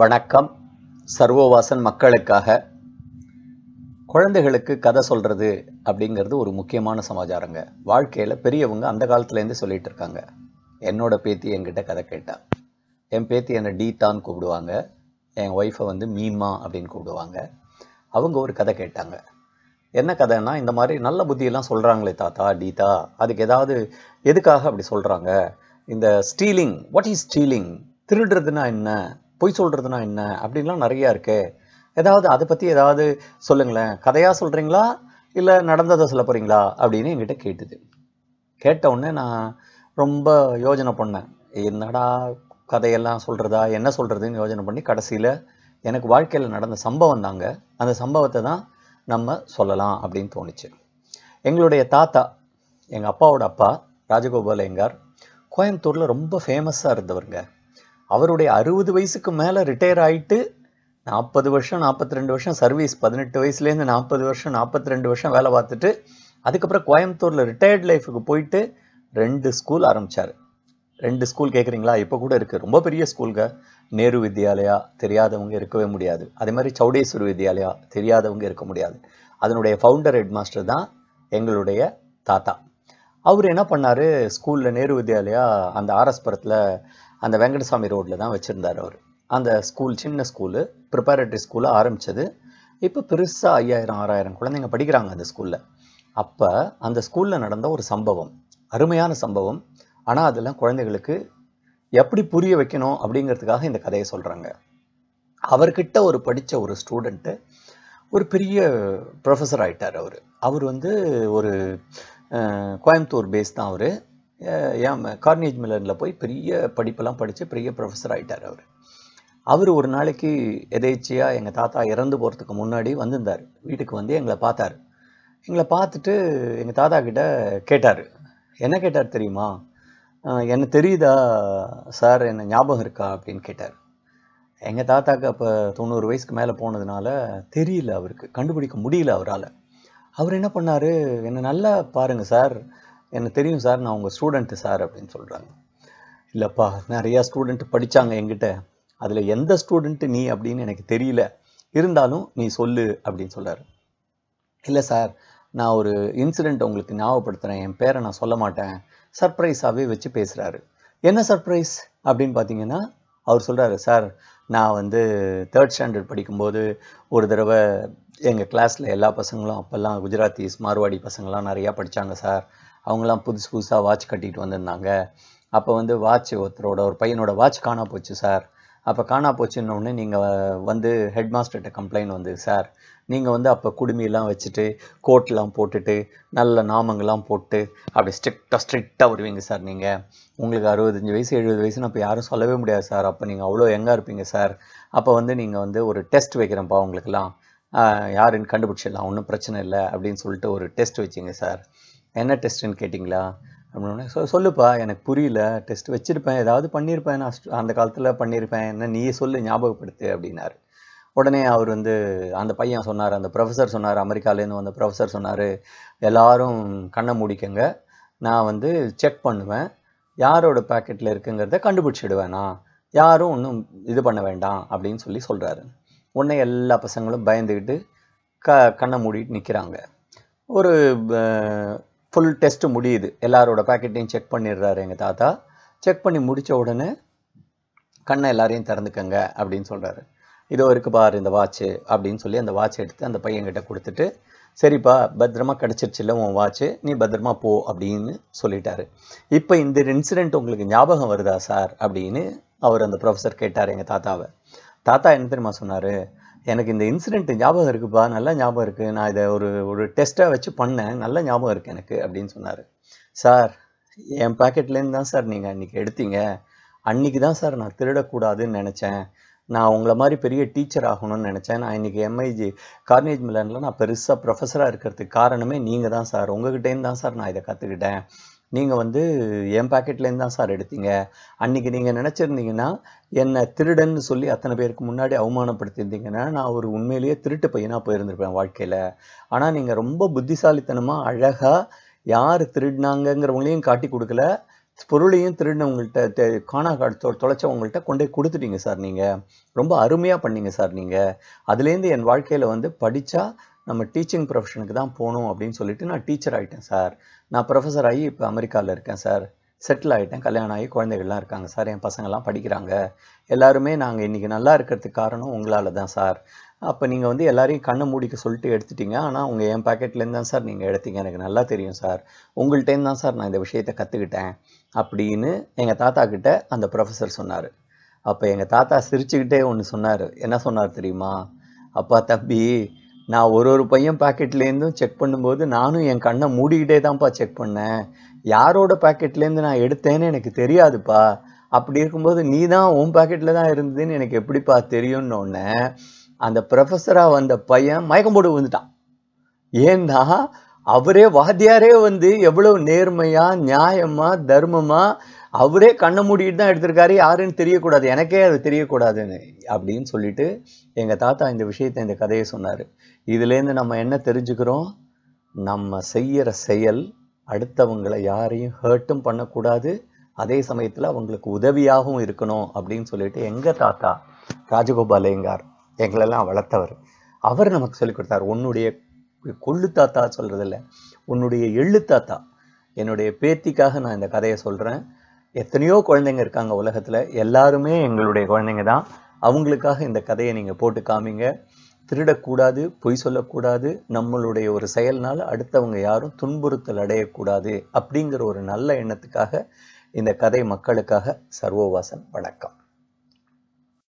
வணக்கம் சர்வோவாசன் மக்களுக்காக குழந்தைகளுக்கு கதை சொல்கிறது அப்படிங்கிறது ஒரு முக்கியமான சமாச்சாரங்க வாழ்க்கையில் பெரியவங்க அந்த காலத்துலேருந்து சொல்லிகிட்டு இருக்காங்க என்னோடய பேத்தி என்கிட்ட கதை கேட்டால் என் பேத்தி என்னை டீ தான் கூப்பிடுவாங்க என் ஒய்ஃபை வந்து மீமா அப்படின்னு கூப்பிடுவாங்க அவங்க ஒரு கதை கேட்டாங்க என்ன கதைன்னா இந்த மாதிரி நல்ல புத்தியெல்லாம் சொல்கிறாங்களே தாத்தா டீதா அதுக்கு ஏதாவது எதுக்காக அப்படி சொல்கிறாங்க இந்த ஸ்டீலிங் வாட் இஸ் ஸ்டீலிங் திருடுறதுன்னா என்ன பொய் சொல்கிறதுனா என்ன அப்படின்லாம் நிறையா இருக்குது ஏதாவது அதை பற்றி ஏதாவது சொல்லுங்களேன் கதையாக சொல்கிறீங்களா இல்லை நடந்ததை சொல்ல போகிறீங்களா அப்படின்னு என்கிட்ட கேட்டுது கேட்ட உடனே நான் ரொம்ப யோஜனை பண்ணேன் என்னடா கதையெல்லாம் சொல்கிறதா என்ன சொல்கிறதுன்னு யோஜனை பண்ணி கடைசியில் எனக்கு வாழ்க்கையில் நடந்த சம்பவம் தாங்க அந்த சம்பவத்தை தான் நம்ம சொல்லலாம் அப்படின்னு தோணுச்சு எங்களுடைய தாத்தா எங்கள் அப்பாவோட அப்பா ராஜகோபால் எங்கார் கோயம்புத்தூரில் ரொம்ப ஃபேமஸாக இருந்தவருங்க அவருடைய அறுபது வயசுக்கு மேலே ரிட்டையர் ஆகிட்டு நாற்பது வருஷம் நாற்பத்தி ரெண்டு வருஷம் சர்வீஸ் பதினெட்டு வயசுலேருந்து நாற்பது வருஷம் நாற்பத்தி ரெண்டு வருஷம் வேலை பார்த்துட்டு அதுக்கப்புறம் கோயம்புத்தூரில் ரிட்டையர்ட் லைஃபுக்கு போயிட்டு ரெண்டு ஸ்கூல் ஆரம்பித்தார் ரெண்டு ஸ்கூல் கேட்குறீங்களா இப்போ கூட இருக்குது ரொம்ப பெரிய ஸ்கூலுங்க நேரு வித்யாலயா தெரியாதவங்க இருக்கவே முடியாது அதே மாதிரி சௌடேஸ்வர் வித்யாலயா தெரியாதவங்க இருக்க முடியாது அதனுடைய ஃபவுண்டர் ஹெட் மாஸ்டர் தான் எங்களுடைய தாத்தா அவர் என்ன பண்ணார் ஸ்கூலில் நேரு வித்யாலயா அந்த ஆர்எஸ்புரத்தில் அந்த வெங்கடசாமி ரோட்டில் தான் வச்சுருந்தார் அவர் அந்த ஸ்கூல் சின்ன ஸ்கூலு ப்ரிப்பரேட்டரி ஸ்கூலில் ஆரம்பித்தது இப்போ பெருசாக ஐயாயிரம் ஆறாயிரம் குழந்தைங்க படிக்கிறாங்க அந்த ஸ்கூலில் அப்போ அந்த ஸ்கூலில் நடந்த ஒரு சம்பவம் அருமையான சம்பவம் ஆனால் அதெல்லாம் குழந்தைகளுக்கு எப்படி புரிய வைக்கணும் அப்படிங்கிறதுக்காக இந்த கதையை சொல்கிறாங்க அவர்கிட்ட ஒரு படித்த ஒரு ஸ்டூடெண்ட்டு ஒரு பெரிய ப்ரொஃபஸர் ஆகிட்டார் அவர் அவர் வந்து ஒரு கோயம்புத்தூர் பேஸ் தான் அவர் ஏன் கார்னேஜ் மில்லனில் போய் பெரிய படிப்பெல்லாம் படித்து பெரிய ப்ரொஃபஸர் ஆகிட்டார் அவர் அவர் ஒரு நாளைக்கு எதேச்சியாக எங்கள் தாத்தா இறந்து போகிறதுக்கு முன்னாடி வந்திருந்தார் வீட்டுக்கு வந்து எங்களை பார்த்தார் எங்களை பார்த்துட்டு எங்கள் தாத்தா கிட்ட கேட்டார் என்ன கேட்டார் தெரியுமா என்ன தெரியுதா சார் என்ன ஞாபகம் இருக்கா அப்படின்னு கேட்டார் எங்கள் தாத்தாக்கு அப்போ தொண்ணூறு வயசுக்கு மேலே போனதுனால தெரியல அவருக்கு கண்டுபிடிக்க முடியல அவரால் அவர் என்ன பண்ணார் என்னை நல்லா பாருங்கள் சார் எனக்கு தெரியும் சார் நான் உங்கள் ஸ்டூடெண்ட்டு சார் அப்படின்னு சொல்கிறாங்க இல்லைப்பா நிறையா ஸ்டூடெண்ட்டு படித்தாங்க எங்கிட்ட அதில் எந்த ஸ்டூடெண்ட்டு நீ அப்படின்னு எனக்கு தெரியல இருந்தாலும் நீ சொல்லு அப்படின்னு சொல்கிறார் இல்லை சார் நான் ஒரு இன்சிடெண்ட் உங்களுக்கு ஞாபகப்படுத்துகிறேன் என் பேரை நான் சொல்ல மாட்டேன் சர்ப்ரைஸாகவே வச்சு பேசுகிறாரு என்ன சர்ப்ரைஸ் அப்படின்னு பார்த்தீங்கன்னா அவர் சொல்கிறாரு சார் நான் வந்து தேர்ட் ஸ்டாண்டர்ட் படிக்கும்போது ஒரு தடவை எங்கள் கிளாஸில் எல்லா பசங்களும் அப்போல்லாம் குஜராத்திஸ் மார்வாடி பசங்களாம் நிறையா படித்தாங்க சார் அவங்களாம் புதுசு புதுசாக வாட்ச் கட்டிகிட்டு வந்திருந்தாங்க அப்போ வந்து வாட்ச் ஒருத்தரோட ஒரு பையனோட வாட்ச் காணா போச்சு சார் அப்போ காணா போச்சுன்னொடனே நீங்கள் வந்து ஹெட் மாஸ்டர்கிட்ட கம்ப்ளைண்ட் வந்தது சார் நீங்கள் வந்து அப்போ குடுமியெல்லாம் வச்சுட்டு கோட்லாம் போட்டுட்டு நல்ல நாமங்கள்லாம் போட்டு அப்படி ஸ்ட்ரிக்டாக ஸ்ட்ரிக்டாக வருவீங்க சார் நீங்கள் உங்களுக்கு அறுபத்தஞ்சு வயசு எழுபது வயசுன்னு அப்போ யாரும் சொல்லவே முடியாது சார் அப்போ நீங்கள் அவ்வளோ எங்கே இருப்பீங்க சார் அப்போ வந்து நீங்கள் வந்து ஒரு டெஸ்ட் வைக்கிறேன்ப்பா உங்களுக்குலாம் யாருன்னு கண்டுபிடிச்சிடலாம் ஒன்றும் பிரச்சனை இல்லை அப்படின்னு சொல்லிட்டு ஒரு டெஸ்ட் வச்சிங்க சார் என்ன டெஸ்ட்டுன்னு கேட்டிங்களா அப்படின்னு சொல்லுப்பா எனக்கு புரியல டெஸ்ட் வச்சுருப்பேன் ஏதாவது பண்ணியிருப்பேன் நான் அந்த காலத்தில் பண்ணியிருப்பேன் என்ன நீயே சொல்லு ஞாபகப்படுத்து அப்படின்னார் உடனே அவர் வந்து அந்த பையன் சொன்னார் அந்த ப்ரொஃபஸர் சொன்னார் அமெரிக்காலேருந்து வந்த ப்ரொஃபஸர் சொன்னார் எல்லாரும் கண்ணை மூடிக்கங்க நான் வந்து செக் பண்ணுவேன் யாரோட பேக்கெட்டில் இருக்குங்கிறத கண்டுபிடிச்சிடுவேன் நான் யாரும் ஒன்றும் இது பண்ண வேண்டாம் அப்படின்னு சொல்லி சொல்கிறாரு உடனே எல்லா பசங்களும் பயந்துக்கிட்டு க கண்ணை மூடிட்டு நிற்கிறாங்க ஒரு ஃபுல் டெஸ்ட்டு முடியுது எல்லாரோட பேக்கெட்டையும் செக் பண்ணிடுறாரு எங்கள் தாத்தா செக் பண்ணி முடித்த உடனே கண்ணை எல்லாரையும் திறந்துக்கங்க அப்படின்னு சொல்கிறாரு இதோ இருக்கு பார் இந்த வாட்ச்சு அப்படின்னு சொல்லி அந்த வாட்ச் எடுத்து அந்த பையன்கிட்ட கொடுத்துட்டு சரிப்பா பத்திரமா இல்லை உன் வாட்ச்சு நீ பத்திரமா போ அப்படின்னு சொல்லிட்டாரு இப்போ இந்த இன்சிடென்ட் உங்களுக்கு ஞாபகம் வருதா சார் அப்படின்னு அவர் அந்த ப்ரொஃபஸர் கேட்டார் எங்கள் தாத்தாவை தாத்தா என்ன தெரியுமா சொன்னார் எனக்கு இந்த இன்சிடென்ட் ஞாபகம் இருக்குப்பா நல்லா ஞாபகம் இருக்குது நான் இதை ஒரு ஒரு டெஸ்ட்டாக வச்சு பண்ணேன் நல்ல ஞாபகம் இருக்குது எனக்கு அப்படின்னு சொன்னார் சார் என் பாக்கெட்லேருந்து தான் சார் நீங்கள் அன்றைக்கி எடுத்தீங்க அன்றைக்கி தான் சார் நான் திருடக்கூடாதுன்னு நினச்சேன் நான் உங்களை மாதிரி பெரிய டீச்சர் ஆகணும்னு நினச்சேன் நான் இன்றைக்கி எம்ஐஜி கார்னேஜ் மிலனில் நான் பெருசாக ப்ரொஃபஸராக இருக்கிறதுக்கு காரணமே நீங்கள் தான் சார் உங்ககிட்டேருந்து தான் சார் நான் இதை கற்றுக்கிட்டேன் நீங்கள் வந்து என் பாக்கெட்லேருந்து தான் சார் எடுத்தீங்க அன்றைக்கி நீங்கள் நினச்சிருந்தீங்கன்னா என்னை திருடன்னு சொல்லி அத்தனை பேருக்கு முன்னாடி அவமானப்படுத்தியிருந்தீங்கன்னா நான் ஒரு உண்மையிலேயே திருட்டு பையனாக போயிருந்திருப்பேன் வாழ்க்கையில் ஆனால் நீங்கள் ரொம்ப புத்திசாலித்தனமாக அழகாக யார் திருடினாங்கங்கிறவங்களையும் காட்டி கொடுக்கல பொருளையும் திருடினவங்கள்ட்ட காணா காட்டு தொலைச்சவங்கள்ட்ட கொண்டு கொடுத்துட்டீங்க சார் நீங்கள் ரொம்ப அருமையாக பண்ணீங்க சார் நீங்கள் அதுலேருந்து என் வாழ்க்கையில் வந்து படித்தா நம்ம டீச்சிங் ப்ரொஃபஷனுக்கு தான் போகணும் அப்படின்னு சொல்லிட்டு நான் டீச்சர் ஆகிட்டேன் சார் நான் ப்ரொஃபஸர் ஆகி இப்போ அமெரிக்காவில் இருக்கேன் சார் செட்டில் ஆகிட்டேன் கல்யாணம் ஆகி குழந்தைகள்லாம் இருக்காங்க சார் என் பசங்கள்லாம் படிக்கிறாங்க எல்லாருமே நாங்கள் இன்றைக்கி நல்லா இருக்கிறதுக்கு காரணம் உங்களால் தான் சார் அப்போ நீங்கள் வந்து எல்லாரையும் கண்ணை மூடிக்க சொல்லிட்டு எடுத்துட்டீங்க ஆனால் உங்கள் என் பேக்கெட்லேருந்து தான் சார் நீங்கள் எடுத்தீங்க எனக்கு நல்லா தெரியும் சார் உங்கள்கிட்டேருந்து தான் சார் நான் இந்த விஷயத்தை கற்றுக்கிட்டேன் அப்படின்னு எங்கள் தாத்தா கிட்ட அந்த ப்ரொஃபஸர் சொன்னார் அப்போ எங்கள் தாத்தா சிரிச்சுக்கிட்டே ஒன்று சொன்னார் என்ன சொன்னார் தெரியுமா அப்பா தம்பி நான் ஒரு ஒரு பையன் பாக்கெட்லேருந்தும் செக் பண்ணும்போது நானும் என் கண்ணை மூடிக்கிட்டே தான்ப்பா செக் பண்ணேன் யாரோட பாக்கெட்லேருந்து நான் எடுத்தேன்னு எனக்கு தெரியாதுப்பா அப்படி இருக்கும்போது நீ தான் உன் பாக்கெட்டில் தான் இருந்ததுன்னு எனக்கு எப்படிப்பா ஒன்று அந்த ப்ரொஃபஸராக வந்த பையன் மயக்கம் போட்டு வந்துட்டான் ஏன்னா அவரே வாத்தியாரே வந்து எவ்வளோ நேர்மையாக நியாயமாக தர்மமாக அவரே கண்ணை மூடிட்டு தான் எடுத்திருக்காரு யாருன்னு தெரியக்கூடாது எனக்கே அது தெரியக்கூடாதுன்னு அப்படின்னு சொல்லிட்டு எங்கள் தாத்தா இந்த விஷயத்தை இந்த கதையை சொன்னார் இதுலேருந்து நம்ம என்ன தெரிஞ்சுக்கிறோம் நம்ம செய்கிற செயல் அடுத்தவங்களை யாரையும் ஹர்ட்டும் பண்ணக்கூடாது அதே சமயத்தில் அவங்களுக்கு உதவியாகவும் இருக்கணும் அப்படின்னு சொல்லிட்டு எங்கள் தாத்தா ஐயங்கார் எங்களெல்லாம் வளர்த்தவர் அவர் நமக்கு சொல்லிக் கொடுத்தார் உன்னுடைய கொள்ளு தாத்தா சொல்கிறதில்ல உன்னுடைய எள்ளு தாத்தா என்னுடைய பேத்திக்காக நான் இந்த கதையை சொல்கிறேன் எத்தனையோ குழந்தைங்க இருக்காங்க உலகத்தில் எல்லாருமே எங்களுடைய குழந்தைங்க தான் அவங்களுக்காக இந்த கதையை நீங்கள் போட்டு காமிங்க திருடக்கூடாது பொய் சொல்லக்கூடாது நம்மளுடைய ஒரு செயல்னால் அடுத்தவங்க யாரும் துன்புறுத்தல் அடையக்கூடாது அப்படிங்கிற ஒரு நல்ல எண்ணத்துக்காக இந்த கதை மக்களுக்காக சர்வோவாசன் வணக்கம்